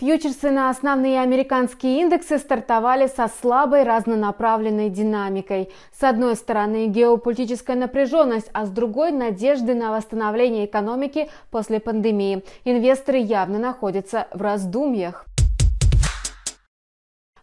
Фьючерсы на основные американские индексы стартовали со слабой разнонаправленной динамикой. С одной стороны геополитическая напряженность, а с другой надежды на восстановление экономики после пандемии. Инвесторы явно находятся в раздумьях.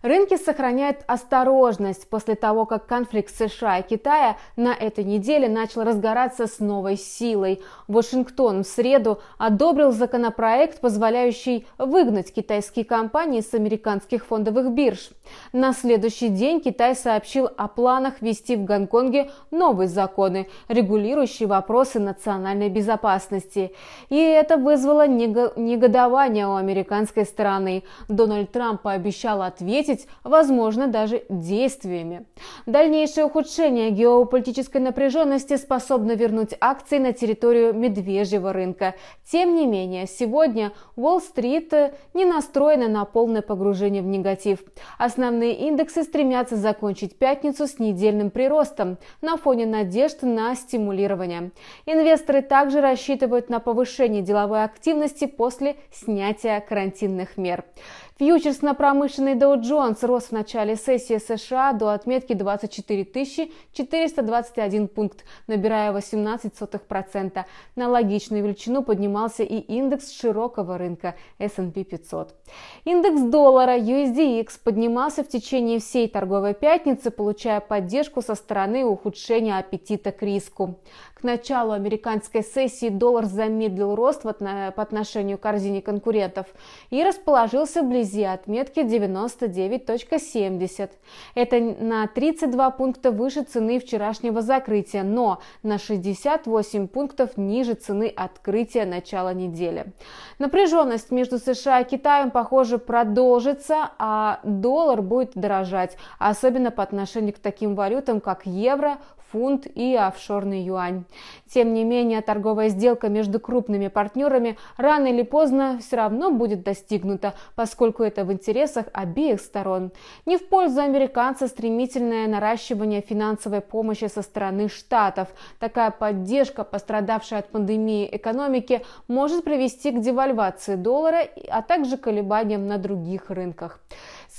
Рынки сохраняют осторожность после того, как конфликт США и Китая на этой неделе начал разгораться с новой силой. Вашингтон в среду одобрил законопроект, позволяющий выгнать китайские компании с американских фондовых бирж. На следующий день Китай сообщил о планах ввести в Гонконге новые законы, регулирующие вопросы национальной безопасности. И это вызвало него негодование у американской стороны. Дональд Трамп пообещал ответить ответить, возможно, даже действиями. Дальнейшее ухудшение геополитической напряженности способно вернуть акции на территорию медвежьего рынка. Тем не менее, сегодня Уолл-стрит э, не настроена на полное погружение в негатив. Основные индексы стремятся закончить пятницу с недельным приростом на фоне надежд на стимулирование. Инвесторы также рассчитывают на повышение деловой активности после снятия карантинных мер. Фьючерс на промышленный Dow Jones Доунс рос в начале сессии США до отметки 24 421 пункт, набирая 18%. На логичную величину поднимался и индекс широкого рынка S&P 500. Индекс доллара USDX поднимался в течение всей торговой пятницы, получая поддержку со стороны ухудшения аппетита к риску. К началу американской сессии доллар замедлил рост по отношению к корзине конкурентов и расположился вблизи отметки 99 9.70. Это на 32 пункта выше цены вчерашнего закрытия, но на 68 пунктов ниже цены открытия начала недели. Напряженность между США и Китаем, похоже, продолжится, а доллар будет дорожать, особенно по отношению к таким валютам, как евро, фунт и офшорный юань. Тем не менее, торговая сделка между крупными партнерами рано или поздно все равно будет достигнута, поскольку это в интересах обеих сторон. Не в пользу американца стремительное наращивание финансовой помощи со стороны Штатов. Такая поддержка, пострадавшая от пандемии экономики, может привести к девальвации доллара, а также колебаниям на других рынках.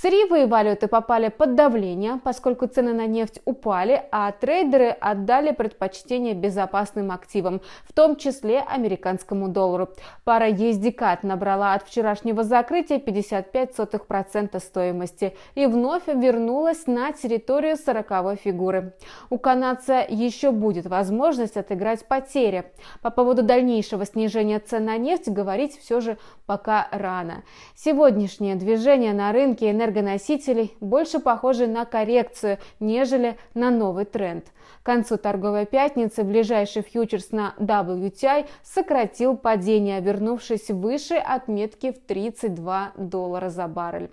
Сырьевые валюты попали под давление, поскольку цены на нефть упали, а трейдеры отдали предпочтение безопасным активам, в том числе американскому доллару. Пара ездикат набрала от вчерашнего закрытия 55% стоимости и вновь вернулась на территорию 40 фигуры. У канадца еще будет возможность отыграть потери. По поводу дальнейшего снижения цен на нефть говорить все же пока рано. Сегодняшнее движение на рынке энергии энергоносителей больше похожи на коррекцию, нежели на новый тренд. К концу торговой пятницы ближайший фьючерс на WTI сократил падение, вернувшись выше отметки в 32 доллара за баррель.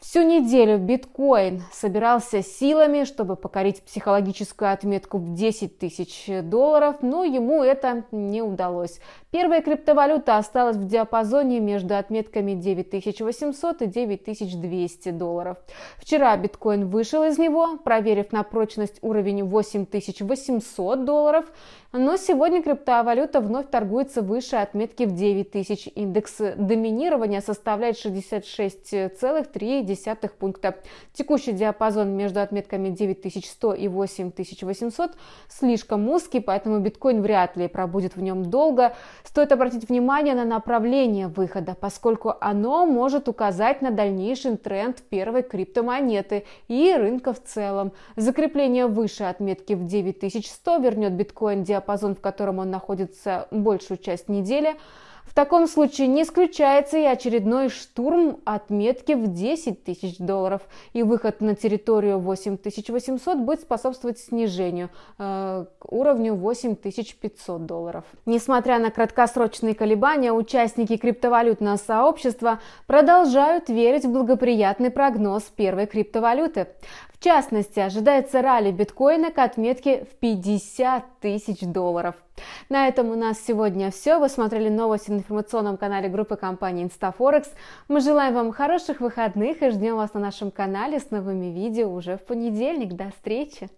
Всю неделю биткоин собирался силами, чтобы покорить психологическую отметку в 10 тысяч долларов, но ему это не удалось. Первая криптовалюта осталась в диапазоне между отметками 9800 и 9200 долларов. Вчера биткоин вышел из него, проверив на прочность уровень 8800 долларов, но сегодня криптовалюта вновь торгуется выше отметки в 9000. Индекс доминирования составляет 66,3 пункта. Текущий диапазон между отметками 9100 и 8800 слишком узкий, поэтому биткоин вряд ли пробудет в нем долго. Стоит обратить внимание на направление выхода, поскольку оно может указать на дальнейший тренд первой криптомонеты и рынка в целом. Закрепление выше отметки в 9100 вернет биткоин диапазон, в котором он находится большую часть недели, в таком случае не исключается и очередной штурм отметки в 10 тысяч долларов, и выход на территорию 8800 будет способствовать снижению э, к уровню 8500 долларов. Несмотря на краткосрочные колебания, участники криптовалютного сообщества продолжают верить в благоприятный прогноз первой криптовалюты. В частности, ожидается ралли биткоина к отметке в 50 тысяч долларов. На этом у нас сегодня все. Вы смотрели новости на информационном канале группы компании InstaForex. Мы желаем вам хороших выходных и ждем вас на нашем канале с новыми видео уже в понедельник. До встречи!